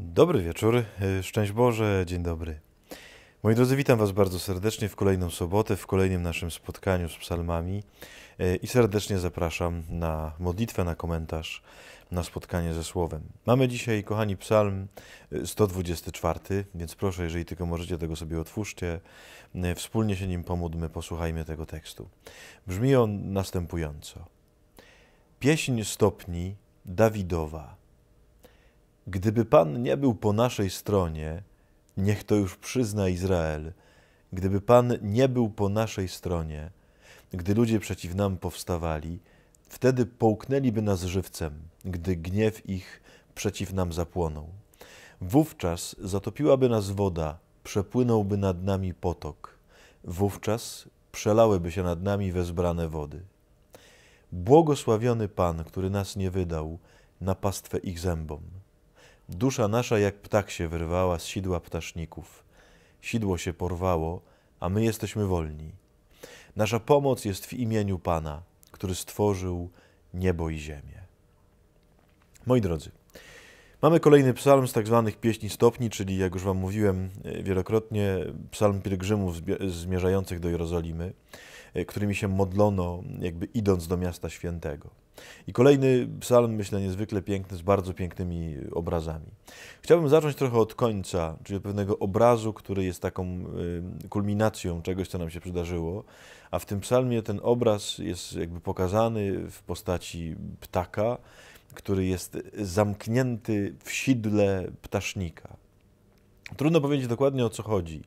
Dobry wieczór, e, szczęść Boże, dzień dobry. Moi drodzy, witam Was bardzo serdecznie w kolejną sobotę, w kolejnym naszym spotkaniu z psalmami e, i serdecznie zapraszam na modlitwę, na komentarz, na spotkanie ze Słowem. Mamy dzisiaj, kochani, psalm 124, e, więc proszę, jeżeli tylko możecie, tego sobie otwórzcie, wspólnie się nim pomódlmy, posłuchajmy tego tekstu. Brzmi on następująco. Pieśń stopni Dawidowa – Gdyby Pan nie był po naszej stronie, niech to już przyzna Izrael, gdyby Pan nie był po naszej stronie, gdy ludzie przeciw nam powstawali, wtedy połknęliby nas żywcem, gdy gniew ich przeciw nam zapłonął. Wówczas zatopiłaby nas woda, przepłynąłby nad nami potok. Wówczas przelałyby się nad nami wezbrane wody. Błogosławiony Pan, który nas nie wydał na pastwę ich zębom. Dusza nasza jak ptak się wyrwała z sidła ptaszników. Sidło się porwało, a my jesteśmy wolni. Nasza pomoc jest w imieniu Pana, który stworzył niebo i ziemię. Moi drodzy, mamy kolejny psalm z tak zwanych pieśni stopni, czyli jak już Wam mówiłem e, wielokrotnie, psalm pielgrzymów zmierzających do Jerozolimy, e, którymi się modlono, jakby idąc do miasta świętego. I kolejny psalm, myślę, niezwykle piękny, z bardzo pięknymi obrazami. Chciałbym zacząć trochę od końca, czyli od pewnego obrazu, który jest taką y, kulminacją czegoś, co nam się przydarzyło. A w tym psalmie ten obraz jest jakby pokazany w postaci ptaka, który jest zamknięty w sidle ptasznika. Trudno powiedzieć dokładnie o co chodzi.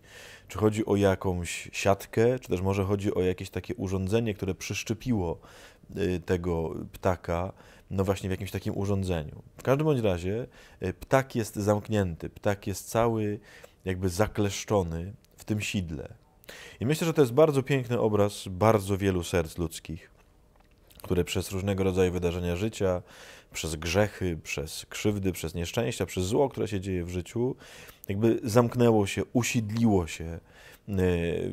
Czy chodzi o jakąś siatkę, czy też może chodzi o jakieś takie urządzenie, które przyszczepiło y, tego ptaka, no właśnie w jakimś takim urządzeniu. W każdym bądź razie y, ptak jest zamknięty, ptak jest cały jakby zakleszczony w tym sidle. I myślę, że to jest bardzo piękny obraz bardzo wielu serc ludzkich które przez różnego rodzaju wydarzenia życia, przez grzechy, przez krzywdy, przez nieszczęścia, przez zło, które się dzieje w życiu, jakby zamknęło się, usiedliło się y,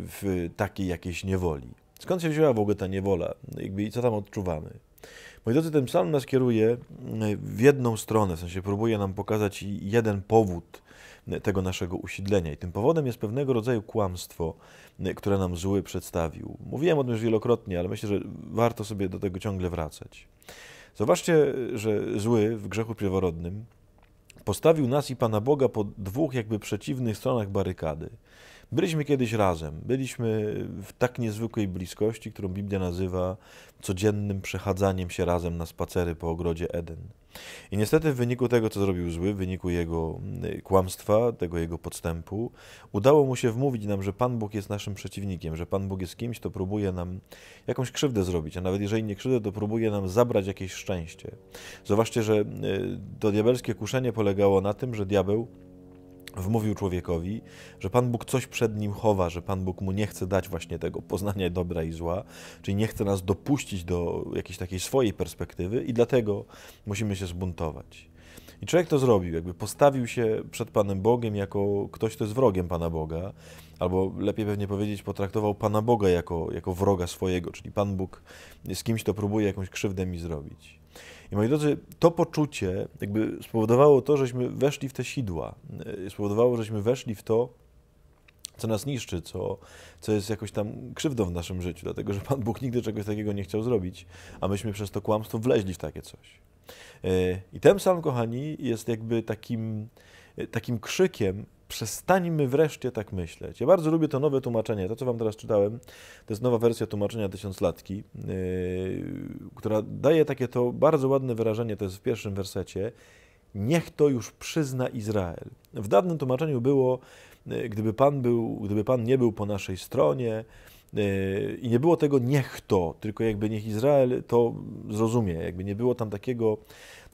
w takiej jakiejś niewoli. Skąd się wzięła w ogóle ta niewola? Jakby i co tam odczuwamy? Moi drodzy, ten psalm nas kieruje y, w jedną stronę, w sensie próbuje nam pokazać jeden powód tego naszego usiedlenia. I tym powodem jest pewnego rodzaju kłamstwo, y, które nam zły przedstawił. Mówiłem o tym już wielokrotnie, ale myślę, że warto sobie do tego ciągle wracać. Zobaczcie, że zły w grzechu pierworodnym postawił nas i Pana Boga po dwóch jakby przeciwnych stronach barykady. Byliśmy kiedyś razem, byliśmy w tak niezwykłej bliskości, którą Biblia nazywa codziennym przechadzaniem się razem na spacery po ogrodzie Eden. I niestety w wyniku tego, co zrobił zły, w wyniku jego y, kłamstwa, tego jego podstępu, udało mu się wmówić nam, że Pan Bóg jest naszym przeciwnikiem, że Pan Bóg jest kimś, kto próbuje nam jakąś krzywdę zrobić, a nawet jeżeli nie krzywdę, to próbuje nam zabrać jakieś szczęście. Zobaczcie, że y, to diabelskie kuszenie polegało na tym, że diabeł wmówił człowiekowi, że Pan Bóg coś przed nim chowa, że Pan Bóg mu nie chce dać właśnie tego poznania dobra i zła, czyli nie chce nas dopuścić do jakiejś takiej swojej perspektywy i dlatego musimy się zbuntować. I człowiek to zrobił, jakby postawił się przed Panem Bogiem jako ktoś, kto jest wrogiem Pana Boga, albo lepiej pewnie powiedzieć, potraktował Pana Boga jako, jako wroga swojego, czyli Pan Bóg z kimś to próbuje jakąś krzywdę mi zrobić. I moi drodzy, to poczucie jakby spowodowało to, żeśmy weszli w te sidła, y, spowodowało, żeśmy weszli w to, co nas niszczy, co, co jest jakoś tam krzywdą w naszym życiu, dlatego że Pan Bóg nigdy czegoś takiego nie chciał zrobić, a myśmy przez to kłamstwo wleźli w takie coś. E, I ten psalm, kochani, jest jakby takim, e, takim krzykiem, przestańmy wreszcie tak myśleć. Ja bardzo lubię to nowe tłumaczenie. To, co Wam teraz czytałem, to jest nowa wersja tłumaczenia tysiąclatki, e, która daje takie to bardzo ładne wyrażenie, to jest w pierwszym wersecie. Niech to już przyzna Izrael. W dawnym tłumaczeniu było, gdyby Pan, był, gdyby pan nie był po naszej stronie, E, I nie było tego niech to, tylko jakby niech Izrael to zrozumie, jakby nie było tam takiego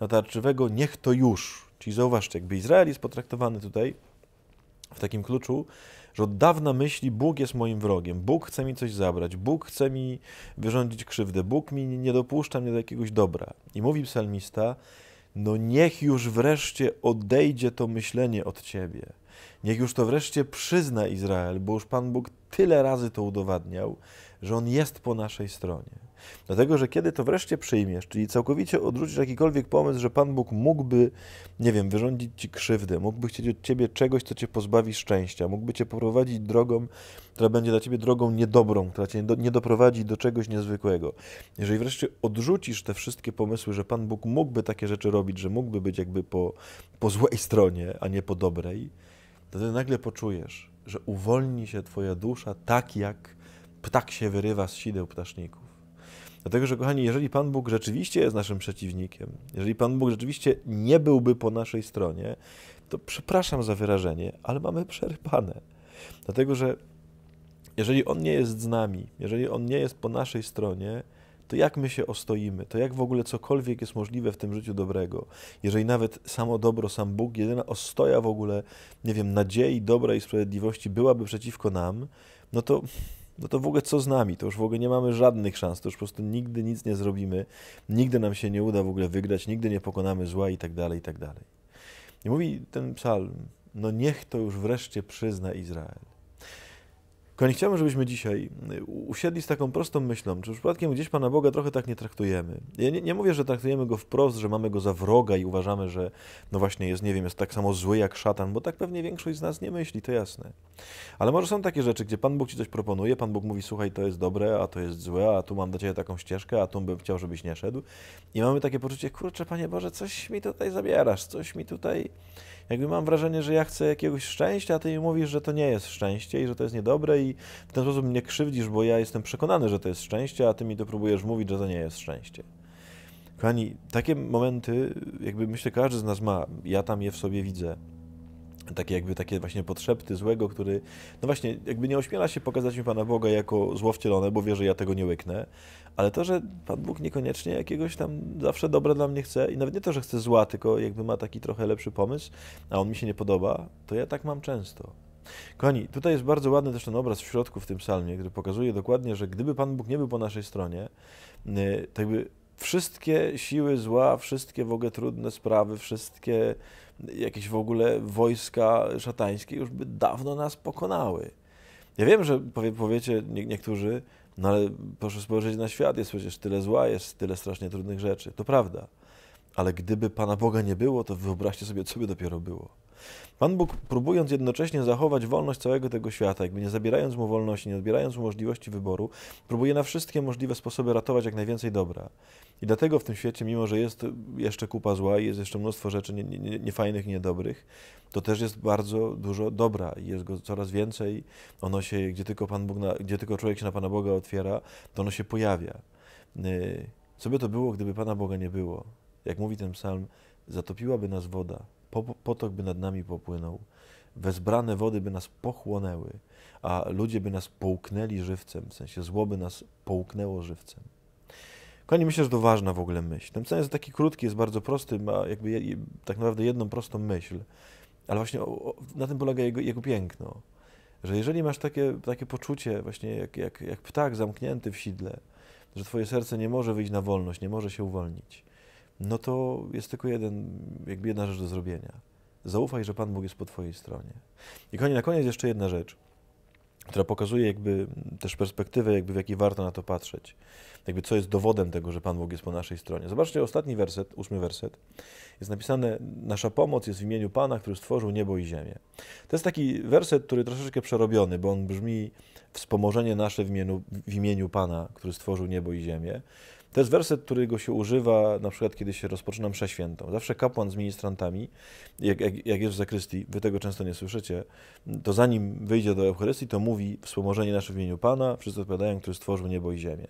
natarczywego niech to już. Czyli zauważcie, jakby Izrael jest potraktowany tutaj w takim kluczu, że od dawna myśli Bóg jest moim wrogiem, Bóg chce mi coś zabrać, Bóg chce mi wyrządzić krzywdę, Bóg mi nie dopuszcza mnie do jakiegoś dobra. I mówi psalmista, no niech już wreszcie odejdzie to myślenie od Ciebie. Niech już to wreszcie przyzna Izrael, bo już Pan Bóg tyle razy to udowadniał, że On jest po naszej stronie. Dlatego, że kiedy to wreszcie przyjmiesz, czyli całkowicie odrzucisz jakikolwiek pomysł, że Pan Bóg mógłby, nie wiem, wyrządzić ci krzywdę, mógłby chcieć od ciebie czegoś, co cię pozbawi szczęścia, mógłby cię poprowadzić drogą, która będzie dla ciebie drogą niedobrą, która cię nie doprowadzi do czegoś niezwykłego. Jeżeli wreszcie odrzucisz te wszystkie pomysły, że Pan Bóg mógłby takie rzeczy robić, że mógłby być jakby po, po złej stronie, a nie po dobrej, wtedy nagle poczujesz, że uwolni się Twoja dusza tak, jak ptak się wyrywa z sideł ptaszników. Dlatego, że kochani, jeżeli Pan Bóg rzeczywiście jest naszym przeciwnikiem, jeżeli Pan Bóg rzeczywiście nie byłby po naszej stronie, to przepraszam za wyrażenie, ale mamy przerypane. Dlatego, że jeżeli On nie jest z nami, jeżeli On nie jest po naszej stronie, to jak my się ostoimy, to jak w ogóle cokolwiek jest możliwe w tym życiu dobrego, jeżeli nawet samo dobro, sam Bóg, jedyna ostoja w ogóle, nie wiem, nadziei, dobra i sprawiedliwości byłaby przeciwko nam, no to, no to w ogóle co z nami? To już w ogóle nie mamy żadnych szans, to już po prostu nigdy nic nie zrobimy, nigdy nam się nie uda w ogóle wygrać, nigdy nie pokonamy zła i tak dalej, i tak dalej. I mówi ten psalm, no niech to już wreszcie przyzna Izrael. Kochani, chciałbym, żebyśmy dzisiaj y, usiedli z taką prostą myślą, czy przypadkiem gdzieś Pana Boga trochę tak nie traktujemy. Ja nie, nie, mówię, że traktujemy Go wprost, że mamy Go za wroga i uważamy, że no właśnie jest, nie wiem, jest tak samo zły jak szatan, bo tak pewnie większość z nas nie myśli, to jasne. Ale może są takie rzeczy, gdzie Pan Bóg Ci coś proponuje, Pan Bóg mówi, słuchaj, to jest dobre, a to jest złe, a tu mam dla Ciebie taką ścieżkę, a tu bym chciał, żebyś nie szedł. I mamy takie poczucie, kurczę, Panie Boże, coś mi tutaj zabierasz, coś mi tutaj jakby mam wrażenie, że ja chcę jakiegoś szczęścia, a ty mi mówisz, że to nie jest szczęście i że to jest niedobre i w ten sposób mnie krzywdzisz, bo ja jestem przekonany, że to jest szczęście, a ty mi to próbujesz mówić, że to nie jest szczęście. Kochani, takie momenty, jakby myślę, każdy z nas ma, ja tam je w sobie widzę takie jakby takie właśnie potrzepty złego, który, no właśnie, jakby nie ośmiela się pokazać mi Pana Boga jako zło wcielone, bo wie, że ja tego nie łyknę, ale to, że Pan Bóg niekoniecznie jakiegoś tam zawsze dobra dla mnie chce i nawet nie to, że chce zła, tylko jakby ma taki trochę lepszy pomysł, a on mi się nie podoba, to ja tak mam często. Kochani, tutaj jest bardzo ładny też ten obraz w środku w tym psalmie, który pokazuje dokładnie, że gdyby Pan Bóg nie był po naszej stronie, y, to jakby wszystkie siły zła, wszystkie w ogóle trudne sprawy, wszystkie jakieś w ogóle wojska szatańskie już by dawno nas pokonały. Ja wiem, że powie, powiecie nie, niektórzy, no ale proszę spojrzeć na świat, jest przecież tyle zła, jest tyle strasznie trudnych rzeczy. To prawda. Ale gdyby Pana Boga nie było, to wyobraźcie sobie, co by dopiero było. Pan Bóg, próbując jednocześnie zachować wolność całego tego świata, jakby nie zabierając mu wolności, nie odbierając mu możliwości wyboru, próbuje na wszystkie możliwe sposoby ratować jak najwięcej dobra. I dlatego w tym świecie, mimo że jest jeszcze kupa zła i jest jeszcze mnóstwo rzeczy niefajnych nie, nie, niedobrych, to też jest bardzo dużo dobra i jest go coraz więcej. Ono się, gdzie tylko Pan Bóg, na, gdzie tylko człowiek się na Pana Boga otwiera, to ono się pojawia. Y, co by to było, gdyby Pana Boga nie było? Jak mówi ten psalm, zatopiłaby nas woda, potok by nad nami popłynął, wezbrane wody by nas pochłonęły, a ludzie by nas połknęli żywcem, w sensie zło by nas połknęło żywcem. Kochani, myślę, że to ważna w ogóle myśl. Ten psalm jest taki krótki, jest bardzo prosty, ma jakby tak naprawdę jedną prostą myśl, ale właśnie na tym polega jego, jego piękno, że jeżeli masz takie, takie poczucie właśnie jak, jak, jak ptak zamknięty w sidle, że twoje serce nie może wyjść na wolność, nie może się uwolnić, no to jest tylko jeden, jakby jedna rzecz do zrobienia. Zaufaj, że Pan Bóg jest po Twojej stronie. I kochani, na koniec jeszcze jedna rzecz, która pokazuje jakby też perspektywę, jakby w jakiej warto na to patrzeć. Jakby co jest dowodem tego, że Pan Bóg jest po naszej stronie. Zobaczcie ostatni werset, ósmy werset. Jest napisane, nasza pomoc jest w imieniu Pana, który stworzył niebo i ziemię. To jest taki werset, który troszeczkę przerobiony, bo on brzmi wspomożenie nasze w imieniu, w imieniu Pana, który stworzył niebo i ziemię. To jest werset, którego się używa na przykład, kiedy się rozpoczyna przeświętą, świętą. Zawsze kapłan z ministrantami, jak, jak, jak jest w zakrystii, wy tego często nie słyszycie, to zanim wyjdzie do Eucharystii, to mówi wspomożenie nasze w imieniu Pana, wszyscy odpowiadają, który stworzył niebo i ziemię.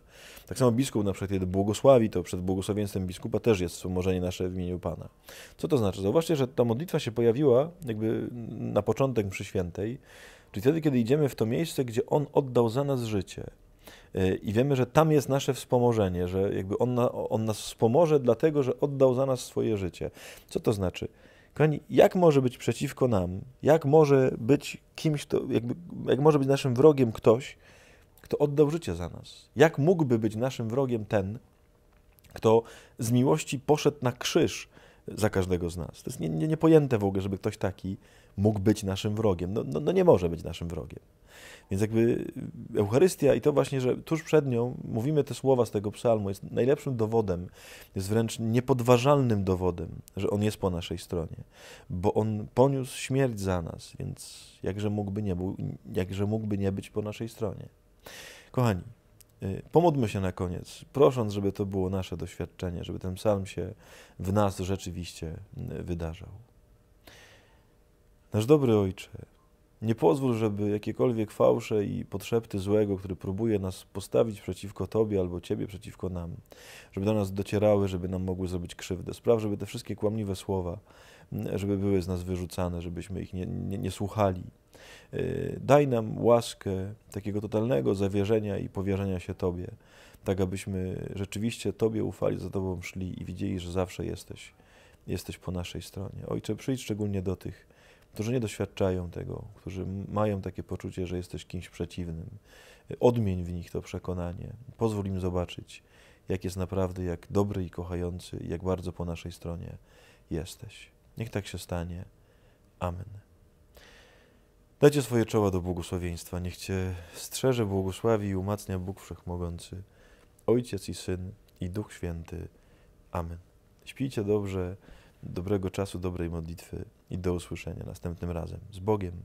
Tak samo biskup na przykład, kiedy błogosławi, to przed błogosławieństwem biskupa też jest wspomożenie nasze w imieniu Pana. Co to znaczy? Zauważcie, że ta modlitwa się pojawiła jakby na początek mszy świętej, czyli wtedy, kiedy idziemy w to miejsce, gdzie On oddał za nas życie – i wiemy, że tam jest nasze wspomożenie, że jakby on, on nas wspomoże, dlatego że oddał za nas swoje życie. Co to znaczy? Kochani, jak może być przeciwko nam, jak może być kimś, to, jakby, jak może być naszym wrogiem ktoś, kto oddał życie za nas? Jak mógłby być naszym wrogiem ten, kto z miłości poszedł na krzyż za każdego z nas? To jest niepojęte nie, nie w ogóle, żeby ktoś taki mógł być naszym wrogiem. No, no, no, nie może być naszym wrogiem. Więc jakby Eucharystia i to właśnie, że tuż przed nią mówimy te słowa z tego psalmu, jest najlepszym dowodem, jest wręcz niepodważalnym dowodem, że On jest po naszej stronie, bo On poniósł śmierć za nas, więc jakże mógłby nie, był, jakże mógłby nie być po naszej stronie. Kochani, y, Pomódlmy się na koniec, prosząc, żeby to było nasze doświadczenie, żeby ten psalm się w nas rzeczywiście y, wydarzał. Nasz dobry Ojcze, nie pozwól, żeby jakiekolwiek fałsze i podszepty złego, który próbuje nas postawić przeciwko Tobie albo Ciebie przeciwko nam, żeby do nas docierały, żeby nam mogły zrobić krzywdę. Spraw, żeby te wszystkie kłamliwe słowa, mm, żeby były z nas wyrzucane, żebyśmy ich nie, nie, nie słuchali. E, daj nam łaskę takiego totalnego zawierzenia i powierzenia się Tobie, tak abyśmy rzeczywiście Tobie ufali, za Tobą szli i widzieli, że zawsze jesteś, jesteś po naszej stronie. Ojcze, przyjdź szczególnie do tych, którzy nie doświadczają tego, którzy mają takie poczucie, że jesteś kimś przeciwnym. Odmień w nich to przekonanie, pozwól im zobaczyć, jak jest naprawdę, jak dobry i kochający, jak bardzo po naszej stronie jesteś. Niech tak się stanie. Amen. Dajcie swoje czoła do błogosławieństwa. Niech Cię strzeże, błogosławi i umacnia Bóg Wszechmogący, Ojciec i Syn i Duch Święty. Amen. Śpijcie dobrze dobrego czasu, dobrej modlitwy i do usłyszenia następnym razem. Z Bogiem.